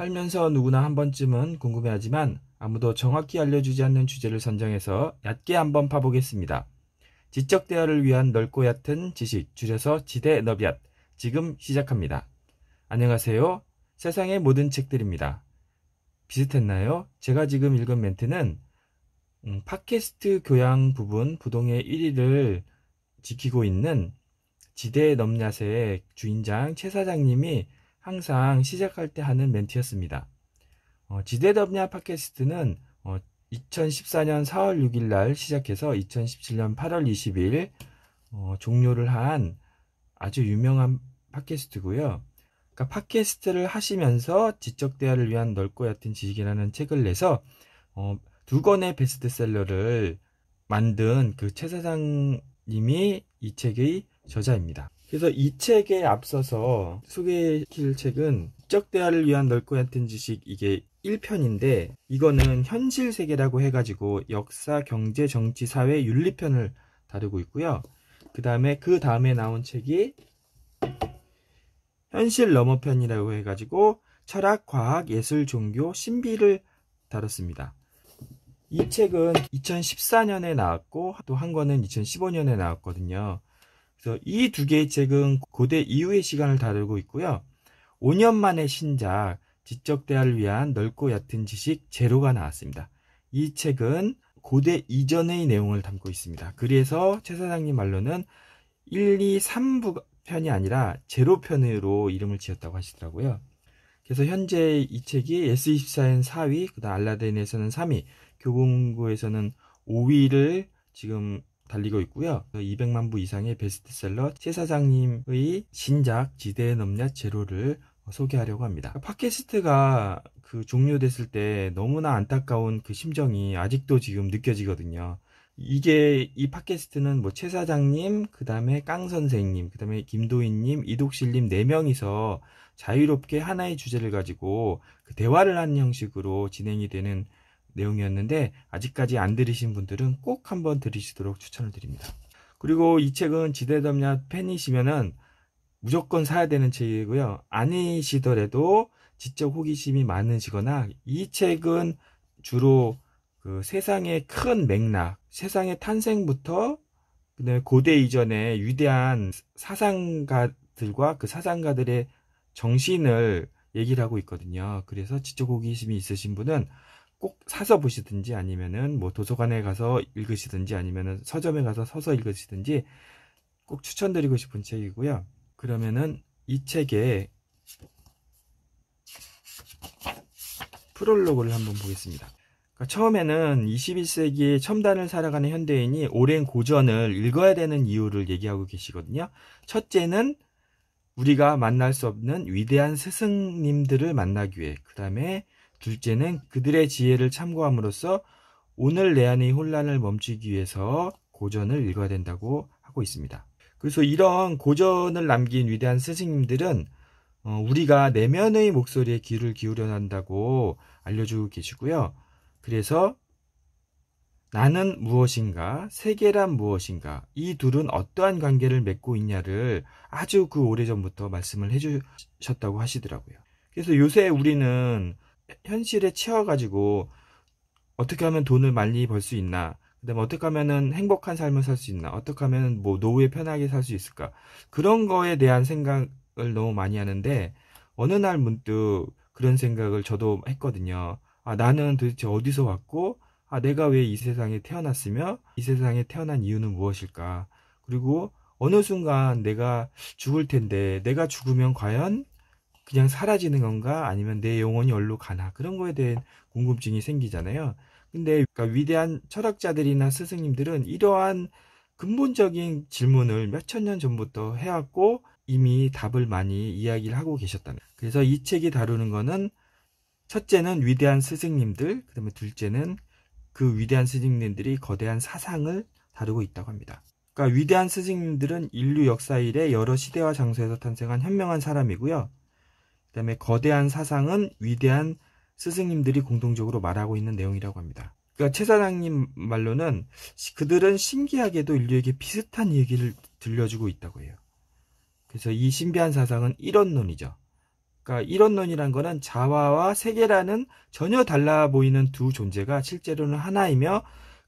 살면서 누구나 한 번쯤은 궁금해하지만 아무도 정확히 알려주지 않는 주제를 선정해서 얕게 한번 파보겠습니다. 지적 대화를 위한 넓고 얕은 지식, 줄여서 지대 너비앗. 지금 시작합니다. 안녕하세요. 세상의 모든 책들입니다. 비슷했나요? 제가 지금 읽은 멘트는 음, 팟캐스트 교양 부분 부동의 1위를 지키고 있는 지대 넘냐세의 주인장 최 사장님이 항상 시작할 때 하는 멘트였습니다. 어, 지대덥냐 팟캐스트는 어, 2014년 4월 6일 날 시작해서 2017년 8월 20일 어, 종료를 한 아주 유명한 팟캐스트고요. 그러니까 팟캐스트를 하시면서 지적 대화를 위한 넓고 얕은 지식이라는 책을 내서 어, 두 권의 베스트셀러를 만든 그 최사장님이 이 책의 저자입니다. 그래서 이 책에 앞서서 소개해드릴 책은 지적 대화를 위한 넓고 얕은 지식 이게 1편인데 이거는 현실 세계라고 해가지고 역사, 경제, 정치, 사회, 윤리편을 다루고 있고요. 그 다음에 그 다음에 나온 책이 현실 너머편이라고 해가지고 철학, 과학, 예술, 종교, 신비를 다뤘습니다. 이 책은 2014년에 나왔고 또 한 권은 2015년에 나왔거든요. 그래서 이 두 개의 책은 고대 이후의 시간을 다루고 있고요. 5년 만에 신작 지적 대화를 위한 넓고 얕은 지식 제로가 나왔습니다. 이 책은 고대 이전의 내용을 담고 있습니다. 그래서 최 사장님 말로는 1, 2, 3부 편이 아니라 제로 편으로 이름을 지었다고 하시더라고요. 그래서 현재 이 책이 S24엔 4위, 그다음 알라딘에서는 3위, 교보문고에서는 5위를 지금 달리고 있고요. 200만 부 이상의 베스트셀러 최 사장님의 신작 지대의 넘냐 제로를 소개하려고 합니다. 팟캐스트가 그 종료됐을 때 너무나 안타까운 그 심정이 아직도 지금 느껴지거든요. 이게 이 팟캐스트는 뭐최 사장님, 그 다음에 깡 선생님, 그 다음에 김도인님, 이독실님 네 명이서 자유롭게 하나의 주제를 가지고 그 대화를 하는 형식으로 진행이 되는 내용이었는데 아직까지 안 들으신 분들은 꼭 한번 들으시도록 추천을 드립니다. 그리고 이 책은 지대담야 팬이시면은 무조건 사야 되는 책이고요. 아니시더라도 지적 호기심이 많으시거나 이 책은 주로 그 세상의 큰 맥락, 세상의 탄생부터 고대 이전의 위대한 사상가들과 그 사상가들의 정신을 얘기를 하고 있거든요. 그래서 지적 호기심이 있으신 분은 꼭 사서 보시든지 아니면은 뭐 도서관에 가서 읽으시든지 아니면은 서점에 가서 서서 읽으시든지 꼭 추천드리고 싶은 책이고요. 그러면은 이 책의 프롤로그를 한번 보겠습니다. 그러니까 처음에는 21세기의 첨단을 살아가는 현대인이 오랜 고전을 읽어야 되는 이유를 얘기하고 계시거든요. 첫째는 우리가 만날 수 없는 위대한 스승님들을 만나기 위해, 그 다음에 둘째는 그들의 지혜를 참고함으로써 오늘 내 안의 혼란을 멈추기 위해서 고전을 읽어야 된다고 하고 있습니다. 그래서 이런 고전을 남긴 위대한 스승님들은 어, 우리가 내면의 목소리에 귀를 기울여 한다고 알려주고 계시고요. 그래서 나는 무엇인가, 세계란 무엇인가, 이 둘은 어떠한 관계를 맺고 있냐를 아주 그 오래전부터 말씀을 해주셨다고 하시더라고요. 그래서 요새 우리는 현실에 치여가지고 어떻게 하면 돈을 많이 벌 수 있나 그다음에 어떻게 하면은 행복한 삶을 살 수 있나 어떻게 하면 뭐 노후에 편하게 살 수 있을까 그런 거에 대한 생각을 너무 많이 하는데 어느 날 문득 그런 생각을 저도 했거든요 아 나는 도대체 어디서 왔고 아 내가 왜 이 세상에 태어났으며 이 세상에 태어난 이유는 무엇일까 그리고 어느 순간 내가 죽을 텐데 내가 죽으면 과연 그냥 사라지는 건가 아니면 내 영혼이 어디로 가나 그런 거에 대한 궁금증이 생기잖아요. 근데 그러니까 위대한 철학자들이나 스승님들은 이러한 근본적인 질문을 몇 천 년 전부터 해왔고 이미 답을 많이 이야기를 하고 계셨다는. 그래서 이 책이 다루는 거는 첫째는 위대한 스승님들, 그다음에 둘째는 그 위대한 스승님들이 거대한 사상을 다루고 있다고 합니다. 그러니까 위대한 스승님들은 인류 역사 이래 여러 시대와 장소에서 탄생한 현명한 사람이고요. 그다음에 거대한 사상은 위대한 스승님들이 공동적으로 말하고 있는 내용이라고 합니다. 그러니까 최 사장님 말로는 그들은 신기하게도 인류에게 비슷한 얘기를 들려주고 있다고 해요. 그래서 이 신비한 사상은 이원론이죠 그러니까 일원론이란 거는 자화와 세계라는 전혀 달라 보이는 두 존재가 실제로는 하나이며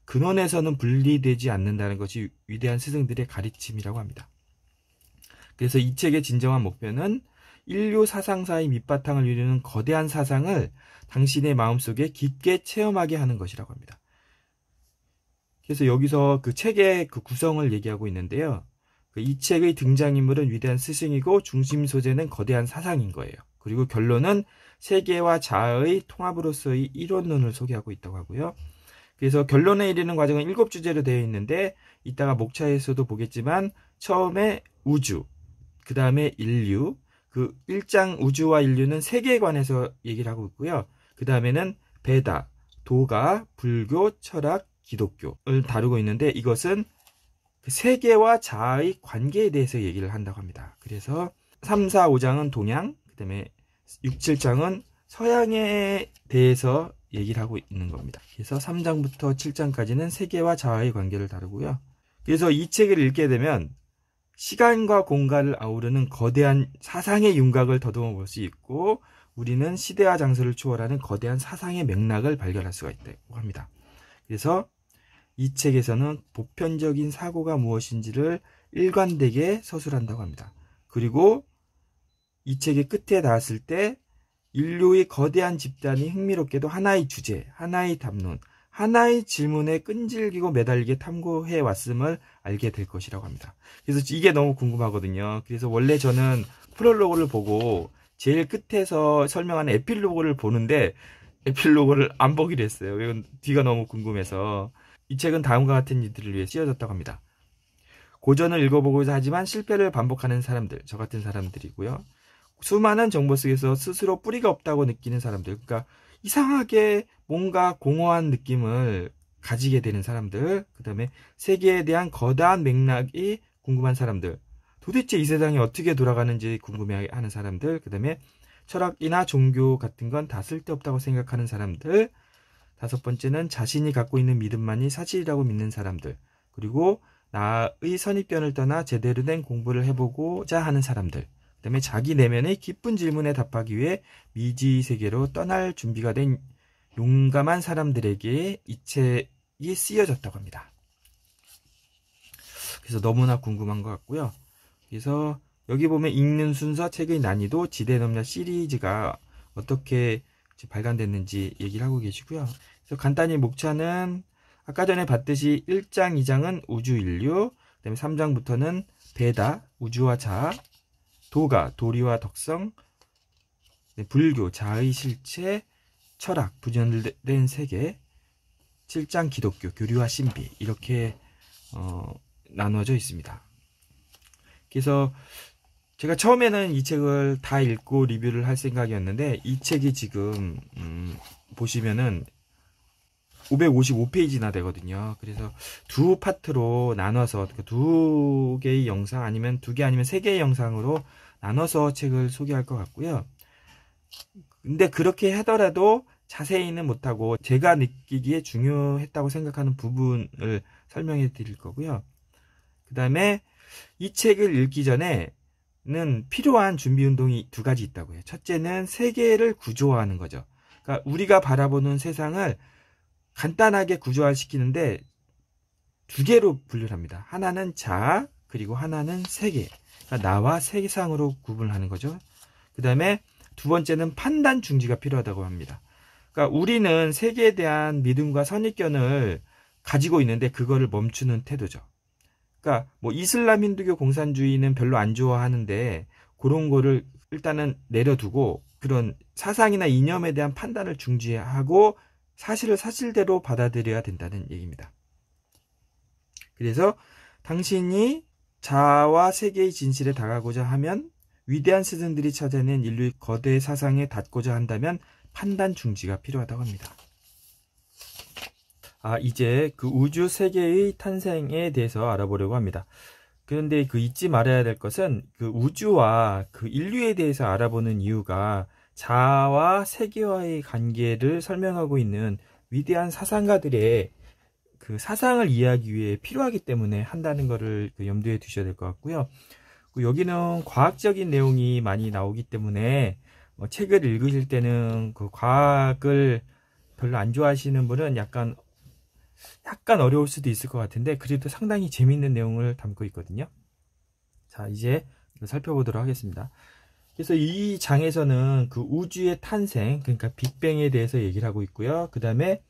근원에서는 분리되지 않는다는 것이 위대한 스승들의 가르침이라고 합니다. 그래서 이 책의 진정한 목표는 인류 사상사의 밑바탕을 이루는 거대한 사상을 당신의 마음속에 깊게 체험하게 하는 것이라고 합니다. 그래서 여기서 그 책의 그 구성을 얘기하고 있는데요. 그 이 책의 등장인물은 위대한 스승이고 중심 소재는 거대한 사상인 거예요. 그리고 결론은 세계와 자아의 통합으로서의 이론론을 소개하고 있다고 하고요. 그래서 결론에 이르는 과정은 일곱 주제로 되어 있는데 이따가 목차에서도 보겠지만 처음에 우주, 그 다음에 인류, 그 1장 우주와 인류는 세계에 관해서 얘기를 하고 있고요. 그 다음에는 베다, 도가, 불교, 철학, 기독교를 다루고 있는데 이것은 그 세계와 자아의 관계에 대해서 얘기를 한다고 합니다. 그래서 3, 4, 5장은 동양, 그 다음에 6, 7장은 서양에 대해서 얘기를 하고 있는 겁니다. 그래서 3장부터 7장까지는 세계와 자아의 관계를 다루고요. 그래서 이 책을 읽게 되면 시간과 공간을 아우르는 거대한 사상의 윤곽을 더듬어 볼 수 있고 우리는 시대와 장소를 초월하는 거대한 사상의 맥락을 발견할 수가 있다고 합니다. 그래서 이 책에서는 보편적인 사고가 무엇인지를 일관되게 서술한다고 합니다. 그리고 이 책의 끝에 닿았을 때 인류의 거대한 집단이 흥미롭게도 하나의 주제, 하나의 담론, 하나의 질문에 끈질기고 매달리게 탐구해 왔음을 알게 될 것이라고 합니다. 그래서 이게 너무 궁금하거든요. 그래서 원래 저는 프롤로그를 보고 제일 끝에서 설명하는 에필로그를 보는데 에필로그를 안 보기로 했어요. 이건 뒤가 너무 궁금해서 이 책은 다음과 같은 이들을 위해 쓰여졌다고 합니다. 고전을 읽어보고자 하지만 실패를 반복하는 사람들, 저 같은 사람들이고요. 수많은 정보 속에서 스스로 뿌리가 없다고 느끼는 사람들, 그러니까 이상하게 뭔가 공허한 느낌을 가지게 되는 사람들, 그 다음에 세계에 대한 거대한 맥락이 궁금한 사람들, 도대체 이 세상이 어떻게 돌아가는지 궁금해하는 사람들, 그 다음에 철학이나 종교 같은 건 다 쓸데없다고 생각하는 사람들, 다섯 번째는 자신이 갖고 있는 믿음만이 사실이라고 믿는 사람들, 그리고 나의 선입견을 떠나 제대로 된 공부를 해보고자 하는 사람들, 그 다음에 자기 내면의 깊은 질문에 답하기 위해 미지 세계로 떠날 준비가 된 용감한 사람들에게 이 책이 쓰여졌다고 합니다. 그래서 너무나 궁금한 것 같고요. 그래서 여기 보면 읽는 순서, 책의 난이도, 지대 넘냐 시리즈가 어떻게 발간됐는지 얘기를 하고 계시고요. 그래서 간단히 목차는 아까 전에 봤듯이 1장, 2장은 우주 인류, 그다음에 3장부터는 배다, 우주와 자아, 도가, 도리와 덕성, 네, 불교, 자의 실체, 철학, 분열된 세계, 7장 기독교, 교류와 신비 이렇게 어, 나어져 있습니다. 그래서 제가 처음에는 이 책을 다 읽고 리뷰를 할 생각이었는데 이 책이 지금 음, 보시면은 555페이지나 되거든요. 그래서 두 파트로 나눠서 그러니까 두 개의 영상 아니면 두 개 아니면 세 개의 영상으로 나눠서 책을 소개할 것 같고요. 근데 그렇게 하더라도 자세히는 못하고 제가 느끼기에 중요했다고 생각하는 부분을 설명해 드릴 거고요. 그 다음에 이 책을 읽기 전에는 필요한 준비 운동이 두 가지 있다고 해요. 첫째는 세계를 구조화하는 거죠. 그러니까 우리가 바라보는 세상을 간단하게 구조화시키는데 두 개로 분류를 합니다. 하나는 자, 그리고 하나는 세계. 그러니까 나와 세상으로 구분하는 거죠. 그 다음에 두 번째는 판단 중지가 필요하다고 합니다. 그러니까 우리는 세계에 대한 믿음과 선입견을 가지고 있는데 그거를 멈추는 태도죠. 그러니까 뭐 이슬람 힌두교 공산주의는 별로 안 좋아하는데 그런 거를 일단은 내려두고 그런 사상이나 이념에 대한 판단을 중지하고 사실을 사실대로 받아들여야 된다는 얘기입니다. 그래서 당신이 자아와 세계의 진실에 다가고자 하면 위대한 스승들이 찾아낸 인류의 거대 사상에 닿고자 한다면 판단 중지가 필요하다고 합니다. 아, 이제 그 우주 세계의 탄생에 대해서 알아보려고 합니다. 그런데 그 잊지 말아야 될 것은 그 우주와 그 인류에 대해서 알아보는 이유가 자아와 세계와의 관계를 설명하고 있는 위대한 사상가들의 그 사상을 이해하기 위해 필요하기 때문에 한다는 것을 그 염두에 두셔야 될 것 같고요. 그 여기는 과학적인 내용이 많이 나오기 때문에 뭐 책을 읽으실 때는 그 과학을 별로 안 좋아하시는 분은 약간 약간 어려울 수도 있을 것 같은데 그래도 상당히 재미있는 내용을 담고 있거든요. 자 이제 살펴보도록 하겠습니다. 그래서 이 장에서는 그 우주의 탄생 그러니까 빅뱅에 대해서 얘기를 하고 있고요. 그 다음에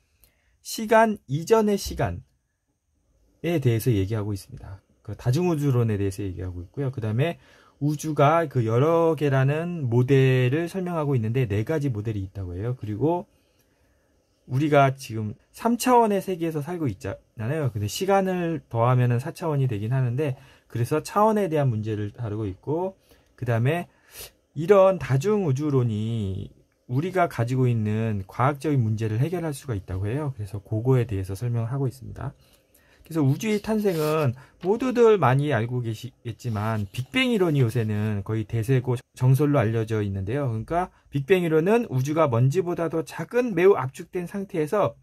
시간 이전의 시간에 대해서 얘기하고 있습니다. 그 다중우주론에 대해서 얘기하고 있고요. 그 다음에 우주가 그 여러 개라는 모델을 설명하고 있는데 네 가지 모델이 있다고 해요. 그리고 우리가 지금 3차원의 세계에서 살고 있잖아요. 근데 시간을 더하면은 4차원이 되긴 하는데 그래서 차원에 대한 문제를 다루고 있고 그다음에 이런 다중 우주론이 우리가 가지고 있는 과학적인 문제를 해결할 수가 있다고 해요. 그래서 그거에 대해서 설명을 하고 있습니다. 그래서 우주의 탄생은 모두들 많이 알고 계시겠지만 빅뱅 이론이 요새는 거의 대세고 정설로 알려져 있는데요. 그러니까 빅뱅 이론은 우주가 먼지보다 도 작은 매우 압축된 상태에서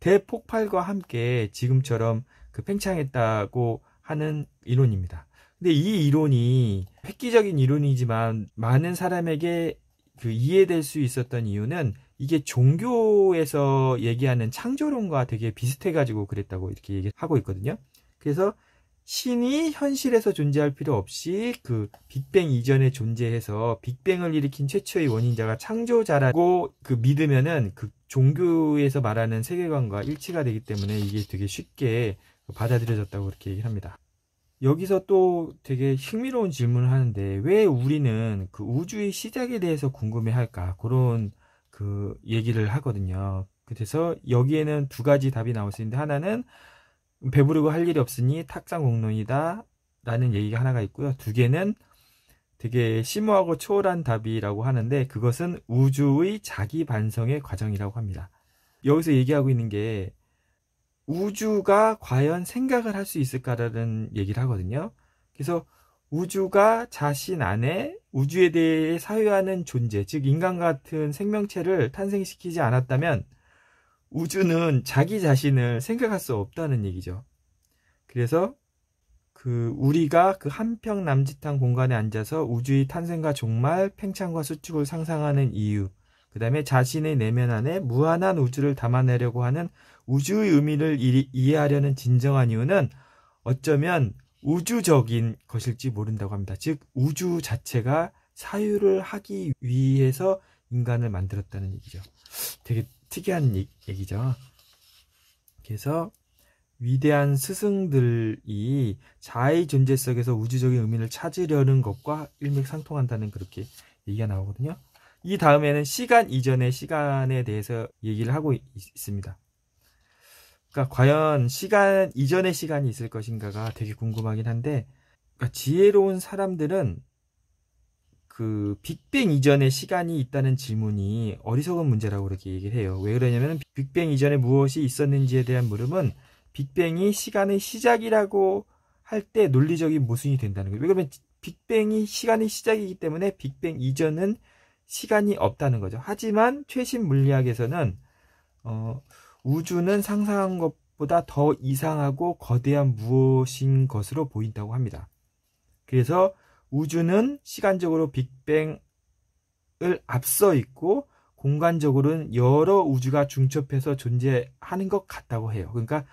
대폭발과 함께 지금처럼 그 팽창했다고 하는 이론입니다. 근데 이 이론이 획기적인 이론이지만 많은 사람에게 그 이해될 수 있었던 이유는 이게 종교에서 얘기하는 창조론과 되게 비슷해가지고 그랬다고 이렇게 얘기하고 있거든요. 그래서 신이 현실에서 존재할 필요 없이 그 빅뱅 이전에 존재해서 빅뱅을 일으킨 최초의 원인자가 창조자라고 그 믿으면은 그 종교에서 말하는 세계관과 일치가 되기 때문에 이게 되게 쉽게 받아들여졌다고 이렇게 얘기를 합니다. 여기서 또 되게 흥미로운 질문을 하는데 왜 우리는 그 우주의 시작에 대해서 궁금해 할까? 그런 그 얘기를 하거든요. 그래서 여기에는 두 가지 답이 나올 수 있는데 하나는 배부르고 할 일이 없으니 탁상 공론이다 라는 얘기가 하나가 있고요. 두 개는 되게 심오하고 초월한 답이라고 하는데 그것은 우주의 자기 반성의 과정이라고 합니다. 여기서 얘기하고 있는 게 우주가 과연 생각을 할 수 있을까라는 얘기를 하거든요. 그래서 우주가 자신 안에 우주에 대해 사유하는 존재, 즉 인간 같은 생명체를 탄생시키지 않았다면 우주는 자기 자신을 생각할 수 없다는 얘기죠. 그래서 그 우리가 그 한평 남짓한 공간에 앉아서 우주의 탄생과 종말, 팽창과 수축을 상상하는 이유, 그 다음에 자신의 내면 안에 무한한 우주를 담아내려고 하는 우주의 의미를 이, 이해하려는 진정한 이유는 어쩌면 우주적인 것일지 모른다고 합니다. 즉, 우주 자체가 사유를 하기 위해서 인간을 만들었다는 얘기죠. 되게 특이한 얘기죠. 그래서 위대한 스승들이 자의 존재 속에서 우주적인 의미를 찾으려는 것과 일맥상통한다는 그렇게 얘기가 나오거든요. 이 다음에는 시간 이전의 시간에 대해서 얘기를 하고 있습니다. 그러니까 과연 시간 이전의 시간이 있을 것인가가 되게 궁금하긴 한데 그러니까 지혜로운 사람들은 그 빅뱅 이전의 시간이 있다는 질문이 어리석은 문제라고 그렇게 얘기를 해요. 왜 그러냐면 빅뱅 이전에 무엇이 있었는지에 대한 물음은 빅뱅이 시간의 시작이라고 할 때 논리적인 모순이 된다는 거예요. 왜 그러면 빅뱅이 시간의 시작이기 때문에 빅뱅 이전은 시간이 없다는 거죠. 하지만 최신 물리학에서는 어 우주는 상상한 것보다 더 이상하고 거대한 무엇인 것으로 보인다고 합니다. 그래서 우주는 시간적으로 빅뱅을 앞서 있고 공간적으로는 여러 우주가 중첩해서 존재하는 것 같다고 해요. 그러니까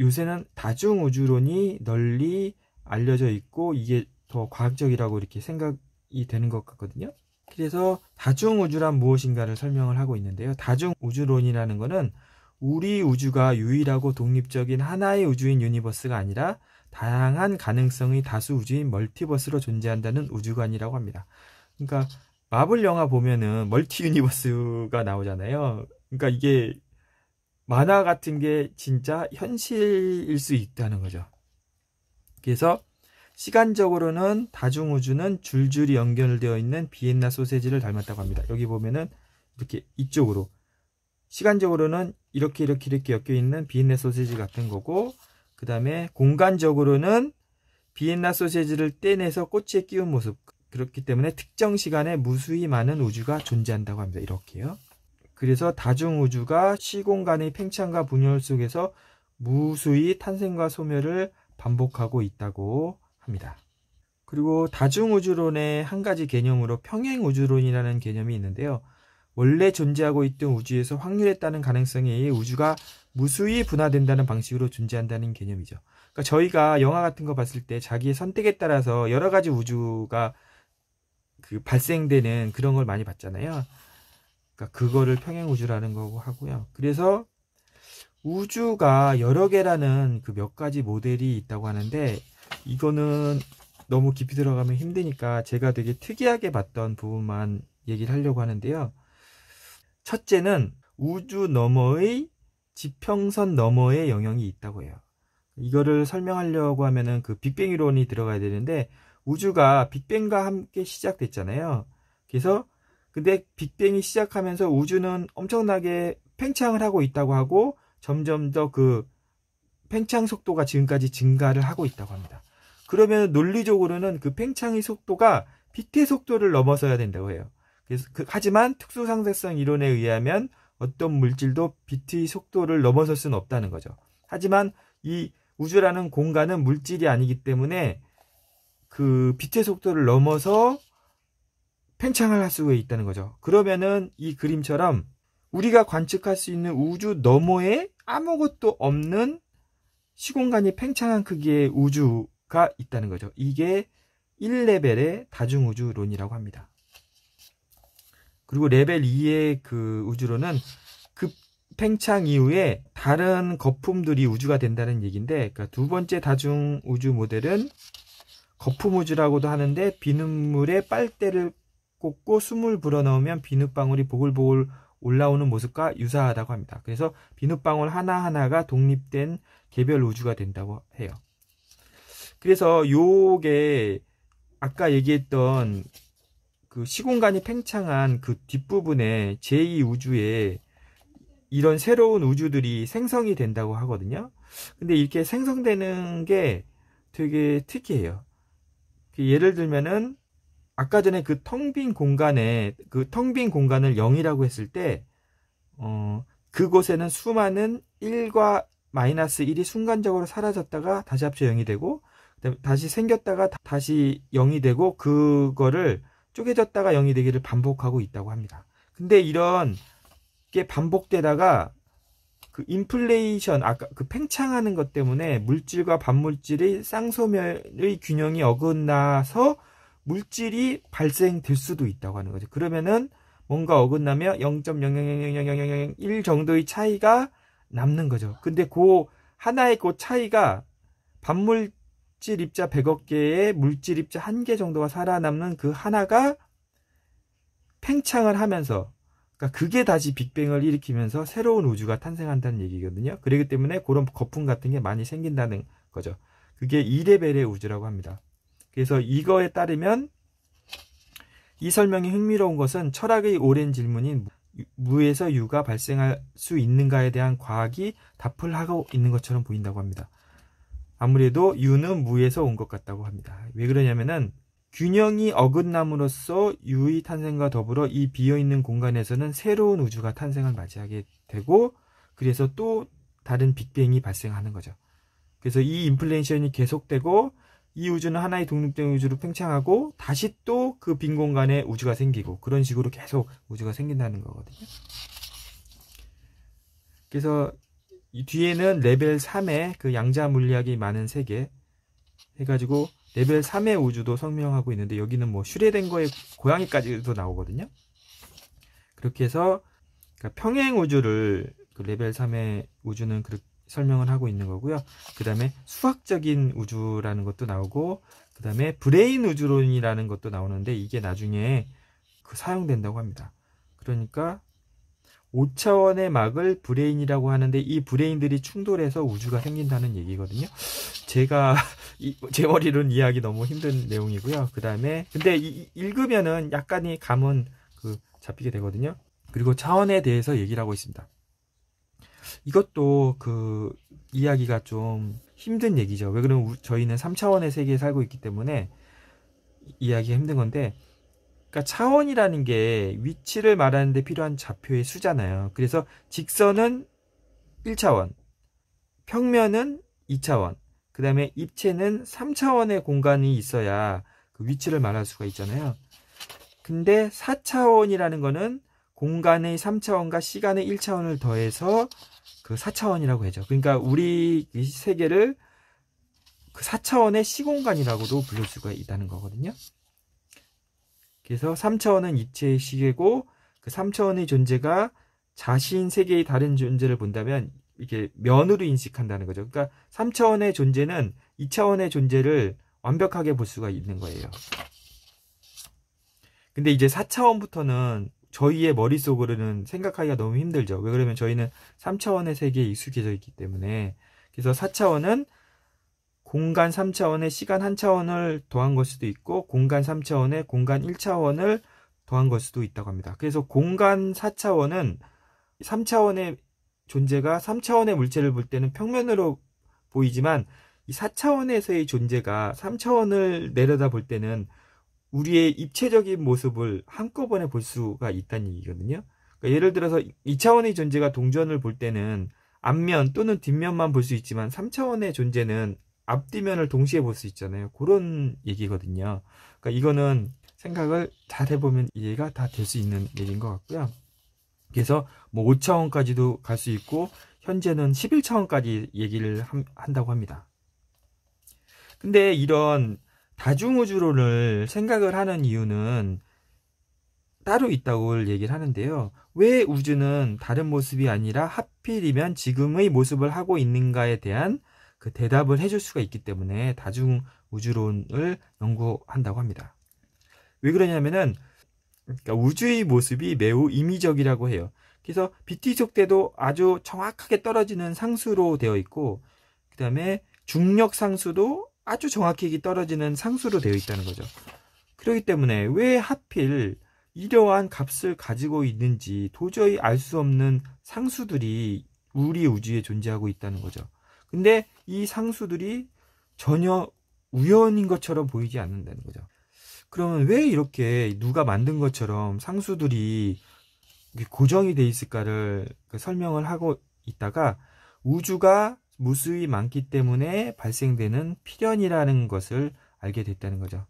요새는 다중 우주론이 널리 알려져 있고 이게 더 과학적이라고 이렇게 생각이 되는 것 같거든요. 그래서 다중 우주란 무엇인가를 설명을 하고 있는데요. 다중 우주론이라는 것은 우리 우주가 유일하고 독립적인 하나의 우주인 유니버스가 아니라 다양한 가능성의 다수 우주인 멀티버스로 존재한다는 우주관이라고 합니다. 그러니까 마블 영화 보면은 멀티 유니버스가 나오잖아요. 그러니까 이게 만화 같은 게 진짜 현실일 수 있다는 거죠. 그래서 시간적으로는 다중우주는 줄줄이 연결되어 있는 비엔나 소세지를 닮았다고 합니다. 여기 보면은 이렇게 이쪽으로 시간적으로는 이렇게 이렇게 이렇게 엮여 있는 비엔나 소세지 같은 거고 그 다음에 공간적으로는 비엔나 소세지를 떼내서 꼬치에 끼운 모습 그렇기 때문에 특정 시간에 무수히 많은 우주가 존재한다고 합니다. 이렇게요. 그래서 다중우주가 시공간의 팽창과 분열 속에서 무수히 탄생과 소멸을 반복하고 있다고 합니다. 그리고 다중우주론의 한 가지 개념으로 평행우주론이라는 개념이 있는데요. 원래 존재하고 있던 우주에서 확률에 다는 가능성에 의해 우주가 무수히 분화된다는 방식으로 존재한다는 개념이죠. 그러니까 저희가 영화 같은 거 봤을 때 자기의 선택에 따라서 여러 가지 우주가 그 발생되는 그런 걸 많이 봤잖아요. 그러니까 그거를 평행 우주라는 거고 하고요. 그래서 우주가 여러 개라는 그 몇 가지 모델이 있다고 하는데 이거는 너무 깊이 들어가면 힘드니까 제가 되게 특이하게 봤던 부분만 얘기를 하려고 하는데요. 첫째는 우주 너머의 지평선 너머의 영향이 있다고 해요. 이거를 설명하려고 하면은 그 빅뱅 이론이 들어가야 되는데 우주가 빅뱅과 함께 시작됐잖아요. 그래서 근데 빅뱅이 시작하면서 우주는 엄청나게 팽창을 하고 있다고 하고 점점 더 그 팽창 속도가 지금까지 증가를 하고 있다고 합니다. 그러면 논리적으로는 그 팽창의 속도가 빛의 속도를 넘어서야 된다고 해요. 그래서 그, 하지만 특수상대성 이론에 의하면 어떤 물질도 비트의 속도를 넘어설 수는 없다는 거죠. 하지만 이 우주라는 공간은 물질이 아니기 때문에 그비트의 속도를 넘어서 팽창을 할 수가 있다는 거죠. 그러면은 이 그림처럼 우리가 관측할 수 있는 우주 너머에 아무것도 없는 시공간이 팽창한 크기의 우주가 있다는 거죠. 이게 1레벨의 다중우주론이라고 합니다. 그리고 레벨 2의 그 우주로는 급팽창 그 이후에 다른 거품들이 우주가 된다는 얘기인데 그러니까 두 번째 다중 우주 모델은 거품 우주라고도 하는데 비눗물에 빨대를 꽂고 숨을 불어넣으면 비눗방울이 보글보글 올라오는 모습과 유사하다고 합니다. 그래서 비눗방울 하나하나가 독립된 개별 우주가 된다고 해요. 그래서 요게 아까 얘기했던 그 시공간이 팽창한 그 뒷부분에 제2우주에 이런 새로운 우주들이 생성이 된다고 하거든요. 근데 이렇게 생성되는 게 되게 특이해요. 그 예를 들면은 아까 전에 그 텅 빈 공간에 그 텅 빈 공간을 0이라고 했을 때 어, 그곳에는 수많은 1과 마이너스 1이 순간적으로 사라졌다가 다시 합쳐 0이 되고 다시 생겼다가 다시 0이 되고 그거를 쪼개졌다가 0이 되기를 반복하고 있다고 합니다. 근데 이런 게 반복되다가 그 인플레이션 아까 그 팽창하는 것 때문에 물질과 반물질의 쌍소멸의 균형이 어긋나서 물질이 발생될 수도 있다고 하는 거죠. 그러면은 뭔가 어긋나며 0.0000001 정도의 차이가 남는 거죠. 근데 그 하나의 그 차이가 반물 물질 입자 100억 개의 물질 입자 한 개 정도가 살아남는 그 하나가 팽창을 하면서 그러니까 그게 다시 빅뱅을 일으키면서 새로운 우주가 탄생한다는 얘기거든요. 그렇기 때문에 그런 거품 같은 게 많이 생긴다는 거죠. 그게 2레벨의 우주라고 합니다. 그래서 이거에 따르면 이 설명이 흥미로운 것은 철학의 오랜 질문인 무에서 유가 발생할 수 있는가에 대한 과학이 답을 하고 있는 것처럼 보인다고 합니다. 아무래도 유는 무에서 온 것 같다고 합니다. 왜 그러냐면은 균형이 어긋남으로써 유의 탄생과 더불어 이 비어있는 공간에서는 새로운 우주가 탄생을 맞이하게 되고 그래서 또 다른 빅뱅이 발생하는 거죠. 그래서 이 인플레이션이 계속되고 이 우주는 하나의 독립된 우주로 팽창하고 다시 또 그 빈 공간에 우주가 생기고 그런 식으로 계속 우주가 생긴다는 거거든요. 그래서 이 뒤에는 레벨 3의 그 양자 물리학이 많은 세계 해가지고 레벨 3의 우주도 성명하고 있는데 여기는 뭐 슈레덴거의 고양이까지도 나오거든요. 그렇게 해서 그러니까 평행 우주를 그 레벨 3의 우주는 그렇게 설명을 하고 있는 거고요. 그 다음에 수학적인 우주라는 것도 나오고 그 다음에 브레인 우주론이라는 것도 나오는데 이게 나중에 그 사용된다고 합니다. 그러니까 5차원의 막을 브레인이라고 하는데 이 브레인들이 충돌해서 우주가 생긴다는 얘기거든요. 제가 이, 제 머리로는 이해하기 너무 힘든 내용이고요. 그 다음에 근데 이, 읽으면은 약간의 감은 그 잡히게 되거든요. 그리고 차원에 대해서 얘기를 하고 있습니다. 이것도 그 이야기가 좀 힘든 얘기죠. 왜 그러면 저희는 3차원의 세계에 살고 있기 때문에 이야기 힘든 건데 그러니까 차원이라는 게 위치를 말하는 데 필요한 좌표의 수잖아요. 그래서 직선은 1차원, 평면은 2차원, 그 다음에 입체는 3차원의 공간이 있어야 그 위치를 말할 수가 있잖아요. 근데 4차원이라는 거는 공간의 3차원과 시간의 1차원을 더해서 그 4차원이라고 해죠. 그러니까 우리 세계를 그 4차원의 시공간이라고도 부를 수가 있다는 거거든요. 그래서 3차원은 입체의 시계고 그 3차원의 존재가 자신 세계의 다른 존재를 본다면 이게 면으로 인식한다는 거죠. 그러니까 3차원의 존재는 2차원의 존재를 완벽하게 볼 수가 있는 거예요. 근데 이제 4차원부터는 저희의 머릿속으로는 생각하기가 너무 힘들죠. 왜 그러면 저희는 3차원의 세계에 익숙해져 있기 때문에 그래서 4차원은 공간 3차원에 시간 1차원을 더한 걸 수도 있고 공간 3차원에 공간 1차원을 더한 걸 수도 있다고 합니다. 그래서 공간 4차원은 3차원의 존재가 3차원의 물체를 볼 때는 평면으로 보이지만 이 4차원에서의 존재가 3차원을 내려다 볼 때는 우리의 입체적인 모습을 한꺼번에 볼 수가 있다는 얘기거든요. 그러니까 예를 들어서 2차원의 존재가 동전을 볼 때는 앞면 또는 뒷면만 볼 수 있지만 3차원의 존재는 앞뒤면을 동시에 볼 수 있잖아요. 그런 얘기거든요. 그러니까 이거는 생각을 잘 해보면 이해가 다 될 수 있는 얘기인 것 같고요. 그래서 뭐 5차원까지도 갈 수 있고 현재는 11차원까지 얘기를 한다고 합니다. 근데 이런 다중우주론을 생각을 하는 이유는 따로 있다고 얘기를 하는데요. 왜 우주는 다른 모습이 아니라 하필이면 지금의 모습을 하고 있는가에 대한 그 대답을 해줄 수가 있기 때문에 다중 우주론을 연구한다고 합니다. 왜 그러냐면은 그러니까 우주의 모습이 매우 임의적이라고 해요. 그래서 BT 속대도 아주 정확하게 떨어지는 상수로 되어 있고 그다음에 중력 상수도 아주 정확히 떨어지는 상수로 되어 있다는 거죠. 그렇기 때문에 왜 하필 이러한 값을 가지고 있는지 도저히 알 수 없는 상수들이 우리 우주에 존재하고 있다는 거죠. 근데 이 상수들이 전혀 우연인 것처럼 보이지 않는다는 거죠. 그러면 왜 이렇게 누가 만든 것처럼 상수들이 고정이 돼 있을까를 그 설명을 하고 있다가 우주가 무수히 많기 때문에 발생되는 필연이라는 것을 알게 됐다는 거죠.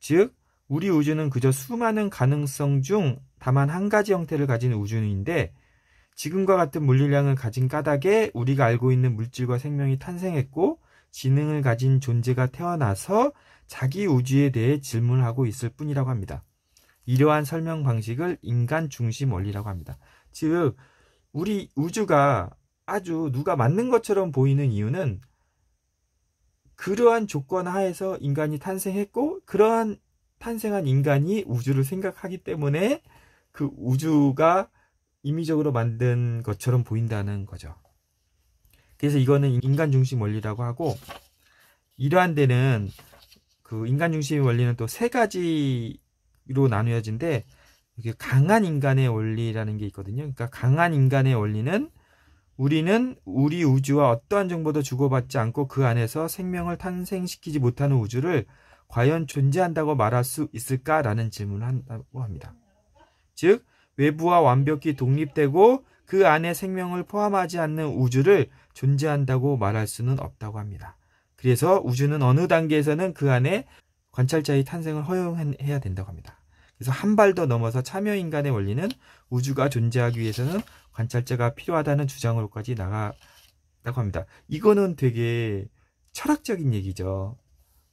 즉, 우리 우주는 그저 수많은 가능성 중 다만 한 가지 형태를 가진 우주인데 지금과 같은 물리량을 가진 까닭에 우리가 알고 있는 물질과 생명이 탄생했고 지능을 가진 존재가 태어나서 자기 우주에 대해 질문하고 있을 뿐이라고 합니다. 이러한 설명 방식을 인간 중심 원리라고 합니다. 즉, 우리 우주가 아주 누가 맞는 것처럼 보이는 이유는 그러한 조건 하에서 인간이 탄생했고, 그러한 탄생한 인간이 우주를 생각하기 때문에 그 우주가 임의적으로 만든 것처럼 보인다는 거죠. 그래서 이거는 인간 중심 원리라고 하고 이러한 데는 그 인간 중심 원리는 또 세 가지로 나누어진데 이게 강한 인간의 원리라는 게 있거든요. 그러니까 강한 인간의 원리는 우리는 우리 우주와 어떠한 정보도 주고받지 않고 그 안에서 생명을 탄생시키지 못하는 우주를 과연 존재한다고 말할 수 있을까라는 질문을 한다고 합니다. 즉 외부와 완벽히 독립되고 그 안에 생명을 포함하지 않는 우주를 존재한다고 말할 수는 없다고 합니다. 그래서 우주는 어느 단계에서는 그 안에 관찰자의 탄생을 허용해야 된다고 합니다. 그래서 한 발 더 넘어서 참여인간의 원리는 우주가 존재하기 위해서는 관찰자가 필요하다는 주장으로까지 나가다고 합니다. 이거는 되게 철학적인 얘기죠.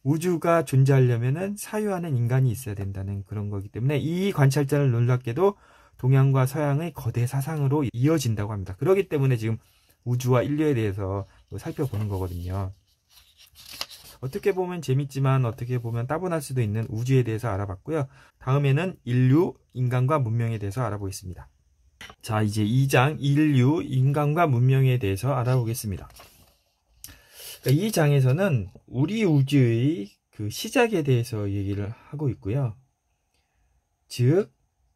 우주가 존재하려면 사유하는 인간이 있어야 된다는 그런 거기 때문에 이관찰자를 놀랍게도 동양과 서양의 거대 사상으로 이어진다고 합니다. 그러기 때문에 지금 우주와 인류에 대해서 뭐 살펴보는 거거든요. 어떻게 보면 재밌지만 어떻게 보면 따분할 수도 있는 우주에 대해서 알아봤고요. 다음에는 인류, 인간과 문명에 대해서 알아보겠습니다. 자, 이제 2장 인류, 인간과 문명에 대해서 알아보겠습니다. 그러니까 이 장에서는 우리 우주의 그 시작에 대해서 얘기를 하고 있고요. 즉,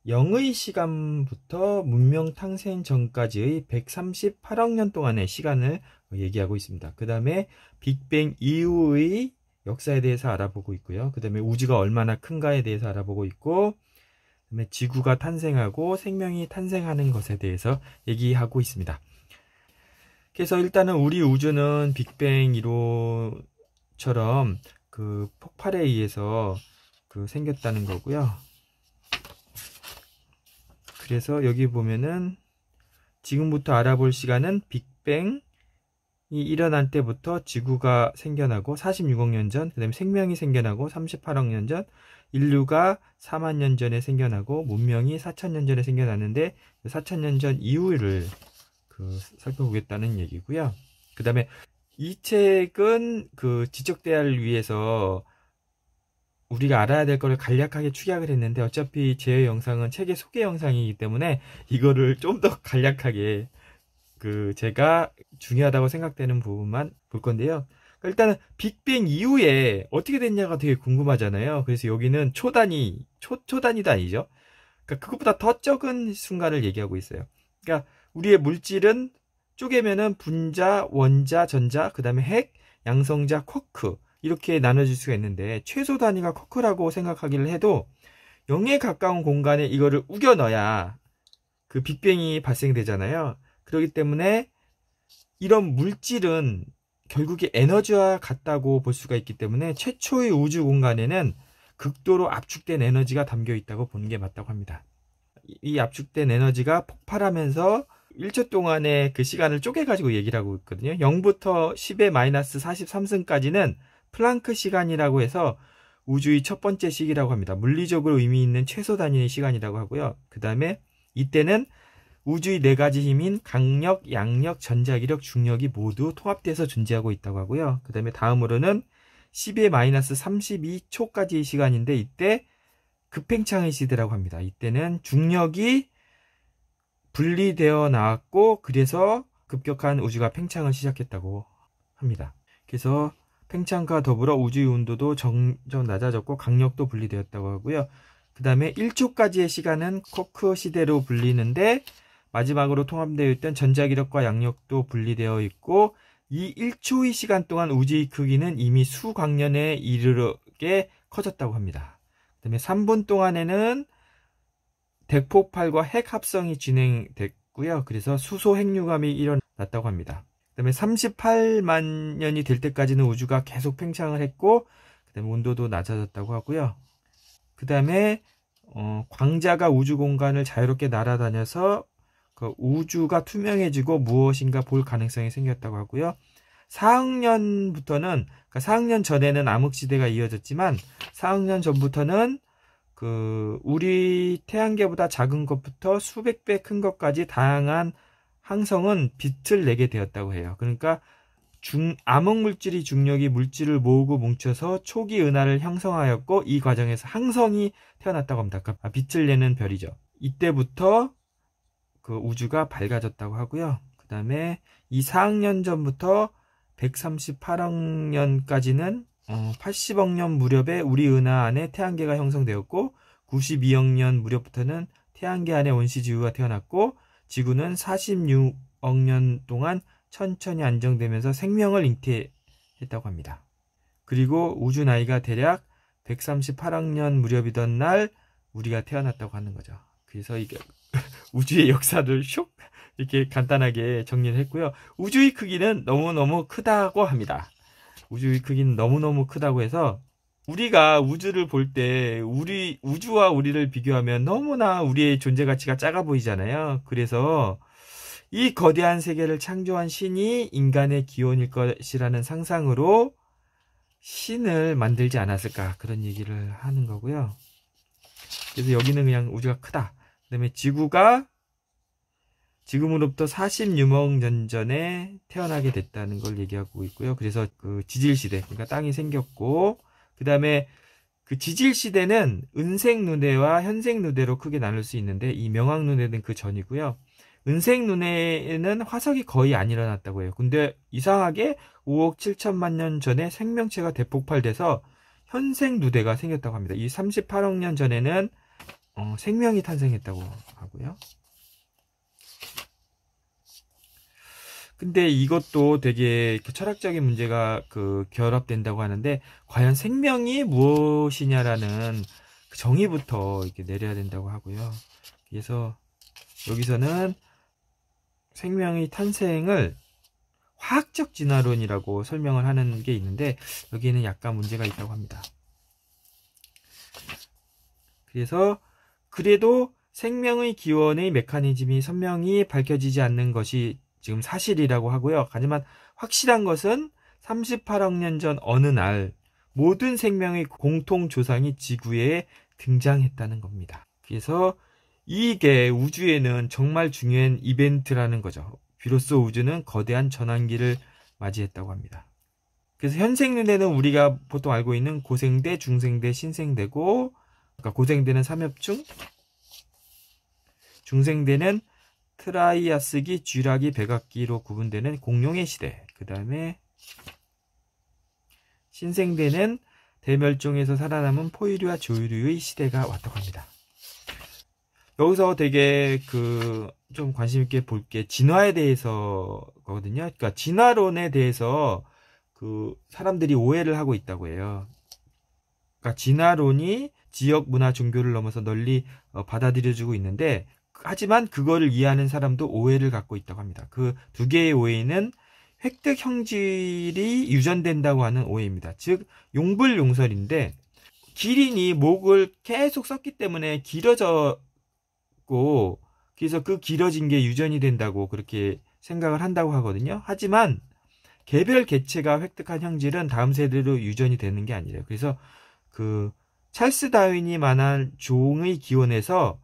영의 시간부터 문명 탄생 전까지의 138억 년 동안의 시간을 얘기하고 있습니다. 그 다음에 빅뱅 이후의 역사에 대해서 알아보고 있고요. 그 다음에 우주가 얼마나 큰가에 대해서 알아보고 있고, 그 다음에 지구가 탄생하고 생명이 탄생하는 것에 대해서 얘기하고 있습니다. 그래서 일단은 우리 우주는 빅뱅 이론처럼 그 폭발에 의해서 그 생겼다는 거고요. 그래서 여기 보면은 지금부터 알아볼 시간은 빅뱅이 일어날 때부터 지구가 생겨나고 46억 년 전, 그 다음에 생명이 생겨나고 38억 년 전, 인류가 4만 년 전에 생겨나고 문명이 4천 년 전에 생겨났는데 4천 그 년전 이후를 그 살펴보겠다는 얘기고요. 그 다음에 이 책은 그 지적 대화를 위해서 우리가 알아야 될 거를 간략하게 축약을 했는데 어차피 제 영상은 책의 소개 영상이기 때문에 이거를 좀 더 간략하게 그 제가 중요하다고 생각되는 부분만 볼 건데요. 그러니까 일단은 빅뱅 이후에 어떻게 됐냐가 되게 궁금하잖아요. 그래서 여기는 초단위, 초, 초단위도 아니죠. 그러니까 그것보다 더 적은 순간을 얘기하고 있어요. 그러니까 우리의 물질은 쪼개면은 분자, 원자, 전자, 그 다음에 핵, 양성자, 쿼크. 이렇게 나눠질 수가 있는데 최소 단위가 커크라고 생각하기를 해도 0에 가까운 공간에 이거를 우겨 넣어야 그 빅뱅이 발생되잖아요. 그렇기 때문에 이런 물질은 결국에 에너지와 같다고 볼 수가 있기 때문에 최초의 우주 공간에는 극도로 압축된 에너지가 담겨 있다고 보는 게 맞다고 합니다. 이 압축된 에너지가 폭발하면서 1초 동안의 그 시간을 쪼개가지고 얘기를 하고 있거든요. 0부터 10의 마이너스 43승까지는 플랑크 시간이라고 해서 우주의 첫 번째 시기라고 합니다. 물리적으로 의미 있는 최소 단위의 시간이라고 하고요. 그 다음에 이때는 우주의 네 가지 힘인 강력, 양력, 전자기력, 중력이 모두 통합돼서 존재하고 있다고 하고요. 그 다음에 다음으로는 12의 마이너스 32초까지의 시간인데 이때 급팽창의 시대라고 합니다. 이때는 중력이 분리되어 나왔고 그래서 급격한 우주가 팽창을 시작했다고 합니다. 그래서 팽창과 더불어 우주의 온도도 점점 낮아졌고 강력도 분리되었다고 하고요. 그 다음에 1초까지의 시간은 코크 시대로 불리는데 마지막으로 통합되어 있던 전자기력과 양력도 분리되어 있고 이 1초의 시간 동안 우주의 크기는 이미 수광년에 이르게 커졌다고 합니다. 그 다음에 3분 동안에는 대폭발과 핵합성이 진행됐고요. 그래서 수소 핵융합이 일어났다고 합니다. 그다음에 38만 년이 될 때까지는 우주가 계속 팽창을 했고 그다음에 온도도 낮아졌다고 하고요. 그다음에 어, 광자가 우주 공간을 자유롭게 날아다녀서 그 우주가 투명해지고 무엇인가 볼 가능성이 생겼다고 하고요. 4학년부터는 그러니까 4학년 전에는 암흑시대가 이어졌지만 4학년 전부터는 그 우리 태양계보다 작은 것부터 수백 배 큰 것까지 다양한 항성은 빛을 내게 되었다고 해요. 그러니까 중, 암흑 물질이 중력이 물질을 모으고 뭉쳐서 초기 은하를 형성하였고 이 과정에서 항성이 태어났다고 합니다. 그러니까 아, 빛을 내는 별이죠. 이때부터 그 우주가 밝아졌다고 하고요. 그 다음에 이 4학년 전부터 138억 년까지는 80억 어, 년 무렵에 우리 은하 안에 태양계가 형성되었고 92억 년 무렵부터는 태양계 안에 온실지구가 태어났고 지구는 46억 년 동안 천천히 안정되면서 생명을 잉태했다고 합니다. 그리고 우주 나이가 대략 138억 년 무렵이던 날 우리가 태어났다고 하는 거죠. 그래서 이게 우주의 역사를 슉 이렇게 간단하게 정리를 했고요. 우주의 크기는 너무너무 크다고 합니다. 우주의 크기는 너무너무 크다고 해서 우리가 우주를 볼 때 우리 우주와 우리를 비교하면 너무나 우리의 존재 가치가 작아 보이잖아요. 그래서 이 거대한 세계를 창조한 신이 인간의 기원일 것이라는 상상으로 신을 만들지 않았을까 그런 얘기를 하는 거고요. 그래서 여기는 그냥 우주가 크다. 그다음에 지구가 지금으로부터 46억 년 전에 태어나게 됐다는 걸 얘기하고 있고요. 그래서 그 지질 시대, 그러니까 땅이 생겼고 그 다음에 그 지질 시대는 은색 눈대와 현색 눈대로 크게 나눌 수 있는데 이 명왕 눈대는그 전이고요. 은색 눈에는 화석이 거의 안 일어났다고 해요. 근데 이상하게 5억 7천만 년 전에 생명체가 대폭발돼서 현생 누대가 생겼다고 합니다. 이 38억 년 전에는 어, 생명이 탄생했다고 하고요. 근데 이것도 되게 철학적인 문제가 그 결합된다고 하는데 과연 생명이 무엇이냐라는 그 정의부터 이렇게 내려야 된다고 하고요. 그래서 여기서는 생명의 탄생을 화학적 진화론이라고 설명을 하는 게 있는데 여기에는 약간 문제가 있다고 합니다. 그래서 그래도 생명의 기원의 메커니즘이 선명히 밝혀지지 않는 것이 지금 사실이라고 하고요. 하지만 확실한 것은 38억 년 전 어느 날 모든 생명의 공통 조상이 지구에 등장했다는 겁니다. 그래서 이게 우주에는 정말 중요한 이벤트라는 거죠. 비로소 우주는 거대한 전환기를 맞이했다고 합니다. 그래서 현생 눈에는 우리가 보통 알고 있는 고생대, 중생대, 신생대고, 그러니까 고생대는 삼엽충, 중생대는 트라이아스기, 쥐라기, 백악기로 구분되는 공룡의 시대. 그 다음에 신생대는 대멸종에서 살아남은 포유류와 조류의 유 시대가 왔다고 합니다. 여기서 되게 그좀 관심 있게 볼 게 진화에 대해서거든요. 그러니까 진화론에 대해서 그 사람들이 오해를 하고 있다고 해요. 그러니까 진화론이 지역 문화 종교를 넘어서 널리 어, 받아들여지고 있는데 하지만 그거를 이해하는 사람도 오해를 갖고 있다고 합니다. 그 두 개의 오해는 획득 형질이 유전된다고 하는 오해입니다. 즉 용불용설인데 기린이 목을 계속 썼기 때문에 길어졌고 그래서 그 길어진 게 유전이 된다고 그렇게 생각을 한다고 하거든요. 하지만 개별 개체가 획득한 형질은 다음 세대로 유전이 되는 게 아니래요. 그래서 그 찰스 다윈이 만한 종의 기원에서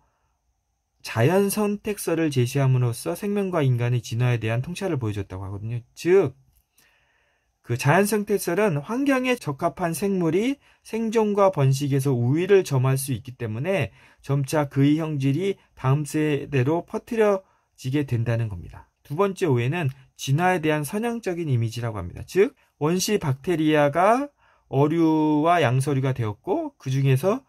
자연 선택설을 제시함으로써 생명과 인간의 진화에 대한 통찰을 보여줬다고 하거든요. 즉, 그 자연 선택설은 환경에 적합한 생물이 생존과 번식에서 우위를 점할 수 있기 때문에 점차 그의 형질이 다음 세대로 퍼뜨려지게 된다는 겁니다. 두 번째 오해는 진화에 대한 선형적인 이미지라고 합니다. 즉, 원시 박테리아가 어류와 양서류가 되었고, 그 중에서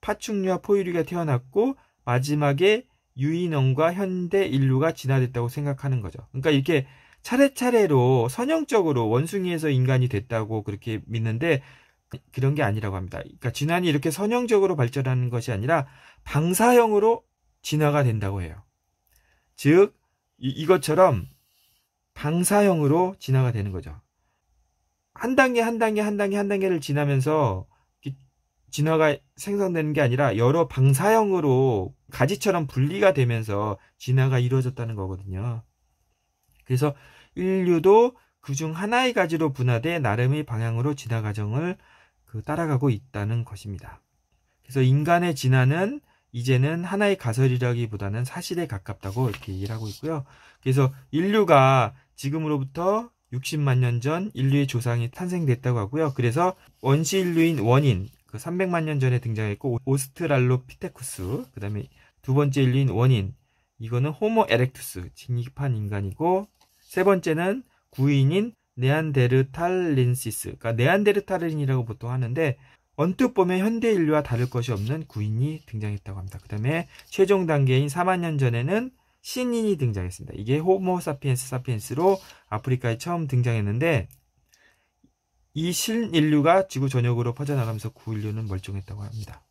파충류와 포유류가 태어났고, 마지막에 유인원과 현대 인류가 진화됐다고 생각하는 거죠. 그러니까 이렇게 차례차례로 선형적으로 원숭이에서 인간이 됐다고 그렇게 믿는데 그런 게 아니라고 합니다. 그러니까 진화는 이렇게 선형적으로 발전하는 것이 아니라 방사형으로 진화가 된다고 해요. 즉 이것처럼 방사형으로 진화가 되는 거죠. 한 단계 한 단계 한 단계 한 단계를 지나면서 진화가 생성되는 게 아니라 여러 방사형으로 가지처럼 분리가 되면서 진화가 이루어졌다는 거거든요. 그래서 인류도 그중 하나의 가지로 분화돼 나름의 방향으로 진화 과정을 그 따라가고 있다는 것입니다. 그래서 인간의 진화는 이제는 하나의 가설이라기보다는 사실에 가깝다고 이렇게 얘기를 하고 있고요. 그래서 인류가 지금으로부터 60만 년 전 인류의 조상이 탄생됐다고 하고요. 그래서 원시 인류인 원인, 그 300만 년 전에 등장했고 오스트랄로피테쿠스 그다음에 두 번째 인류인 원인 이거는 호모 에렉투스 직립한 인간이고 세 번째는 구인인 네안데르탈린시스 그러니까 네안데르탈린이라고 보통 하는데 언뜻 보면 현대 인류와 다를 것이 없는 구인이 등장했다고 합니다. 그다음에 최종 단계인 4만 년 전에는 신인이 등장했습니다. 이게 호모 사피엔스 사피엔스로 아프리카에 처음 등장했는데 이 신인류가 지구 전역으로 퍼져나가면서 구인류는 멀쩡했다고 합니다.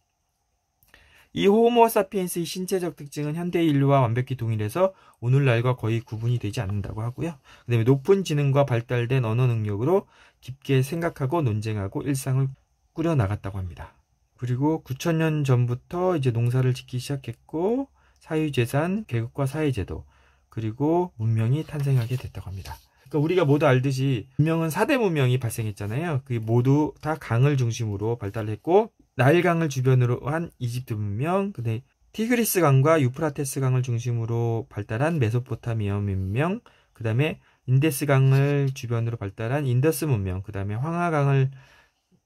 이 호모사피엔스의 신체적 특징은 현대 인류와 완벽히 동일해서 오늘날과 거의 구분이 되지 않는다고 하고요. 그다음에 높은 지능과 발달된 언어 능력으로 깊게 생각하고 논쟁하고 일상을 꾸려 나갔다고 합니다. 그리고 9천년 전부터 이제 농사를 짓기 시작했고 사유재산, 계급과 사회제도 그리고 문명이 탄생하게 됐다고 합니다. 그러니까 우리가 모두 알듯이 문명은 사대 문명이 발생했잖아요. 그게 모두 다 강을 중심으로 발달했고 나일강을 주변으로 한 이집트 문명, 근데 티그리스 강과 유프라테스 강을 중심으로 발달한 메소포타미아 문명, 그다음에 인데스 강을 주변으로 발달한 인더스 문명, 그다음에 황하강을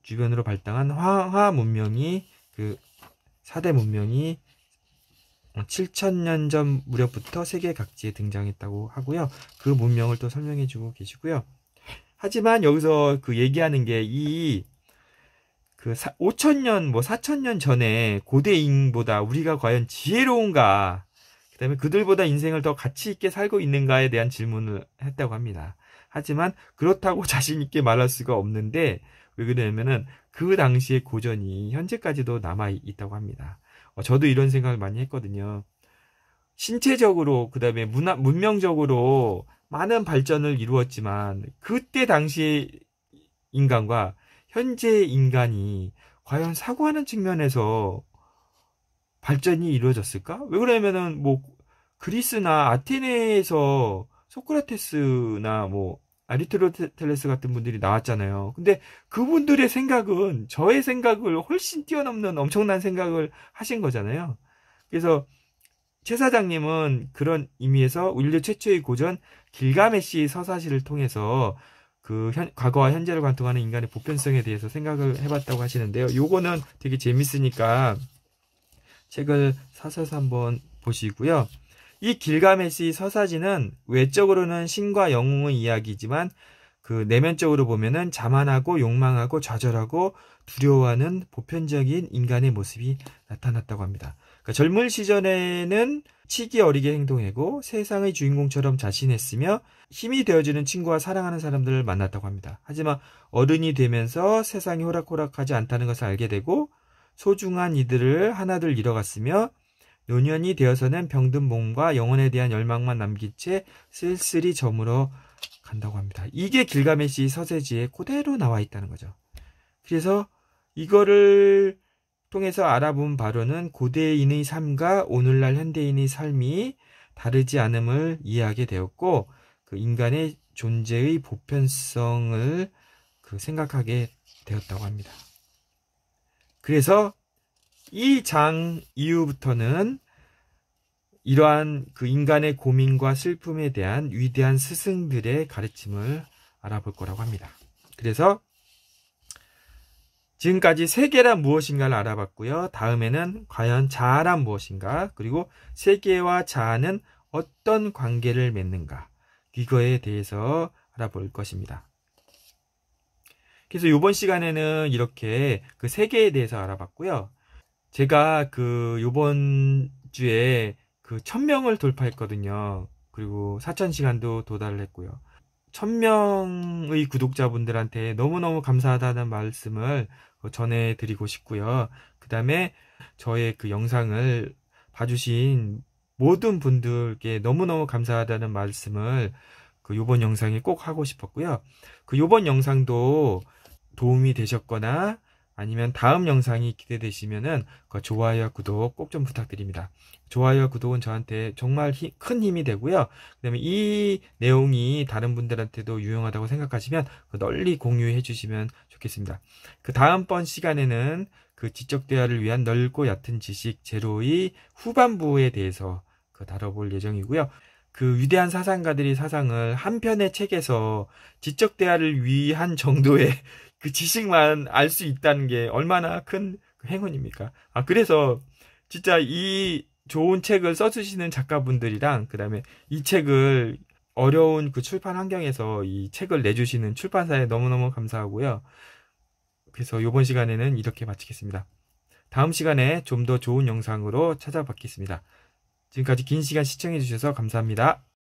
주변으로 발달한 황하 문명이 그 사대 문명이 7천년 어, 전 무렵부터 세계 각지에 등장했다고 하고요. 그 문명을 또 설명해 주고 계시고요. 하지만 여기서 그 얘기하는 게 이 그 5천년 뭐 4천년 전에 고대인보다 우리가 과연 지혜로운가? 그다음에 그들보다 인생을 더 가치 있게 살고 있는가에 대한 질문을 했다고 합니다. 하지만 그렇다고 자신 있게 말할 수가 없는데 왜 그러냐면은 그 당시의 고전이 현재까지도 남아 있다고 합니다. 어, 저도 이런 생각을 많이 했거든요. 신체적으로 그다음에 문화 문명적으로 많은 발전을 이루었지만 그때 당시의 인간과 현재 인간이 과연 사고하는 측면에서 발전이 이루어졌을까? 왜 그러냐면은 뭐 그리스나 아테네에서 소크라테스나 뭐 아리트로텔레스 같은 분들이 나왔잖아요. 근데 그분들의 생각은 저의 생각을 훨씬 뛰어넘는 엄청난 생각을 하신 거잖아요. 그래서 최 사장님은 그런 의미에서 인류 최초의 고전 길가메시 서사시를 통해서 그 현, 과거와 현재를 관통하는 인간의 보편성에 대해서 생각을 해봤다고 하시는데요. 요거는 되게 재밌으니까 책을 사서 한번 보시고요. 이 길가메시 서사지는 외적으로는 신과 영웅의 이야기지만 그 내면적으로 보면은 자만하고 욕망하고 좌절하고 두려워하는 보편적인 인간의 모습이 나타났다고 합니다. 그러니까 젊은 시절에는 치기 어리게 행동하고 세상의 주인공처럼 자신했으며 힘이 되어주는 친구와 사랑하는 사람들을 만났다고 합니다. 하지만 어른이 되면서 세상이 호락호락하지 않다는 것을 알게 되고 소중한 이들을 하나둘 잃어갔으며 노년이 되어서는 병든 몸과 영혼에 대한 열망만 남긴 채 쓸쓸히 저물어 간다고 합니다. 이게 길가메시 서세지에 그대로 나와 있다는 거죠. 그래서 이거를 통해서 알아본 바로는 고대인의 삶과 오늘날 현대인의 삶이 다르지 않음을 이해하게 되었고 그 인간의 존재의 보편성을 그 생각하게 되었다고 합니다. 그래서 이장 이후부터는 이러한 그 인간의 고민과 슬픔에 대한 위대한 스승들의 가르침을 알아볼 거라고 합니다. 그래서 지금까지 세계란 무엇인가를 알아봤고요. 다음에는 과연 자아란 무엇인가, 그리고 세계와 자아는 어떤 관계를 맺는가, 이거에 대해서 알아볼 것입니다. 그래서 이번 시간에는 이렇게 그 세계에 대해서 알아봤고요. 제가 그 요번 주에 그 1000명을 돌파했거든요. 그리고 4000시간도 도달했고요. 1000명의 구독자분들한테 너무너무 감사하다는 말씀을 전해 드리고 싶고요. 그다음에 저의 그 영상을 봐주신 모든 분들께 너무너무 감사하다는 말씀을 그 요번 영상에 꼭 하고 싶었고요. 그 요번 영상도 도움이 되셨거나 아니면 다음 영상이 기대되시면은 그 좋아요와 구독 꼭 좀 부탁드립니다. 좋아요와 구독은 저한테 정말 힘, 큰 힘이 되고요. 그다음에 이 내용이 다른 분들한테도 유용하다고 생각하시면 그 널리 공유해 주시면 좋겠습니다. 그 다음번 시간에는 그 지적 대화를 위한 넓고 얕은 지식 제로의 후반부에 대해서 그 다뤄볼 예정이고요. 그 위대한 사상가들이 사상을 한 편의 책에서 지적 대화를 위한 정도의 그 지식만 알 수 있다는 게 얼마나 큰 행운입니까? 아, 그래서 진짜 이 좋은 책을 써주시는 작가분들이랑 그다음에 이 책을 어려운 그 출판 환경에서 이 책을 내주시는 출판사에 너무너무 감사하고요. 그래서 이번 시간에는 이렇게 마치겠습니다. 다음 시간에 좀 더 좋은 영상으로 찾아뵙겠습니다. 지금까지 긴 시간 시청해주셔서 감사합니다.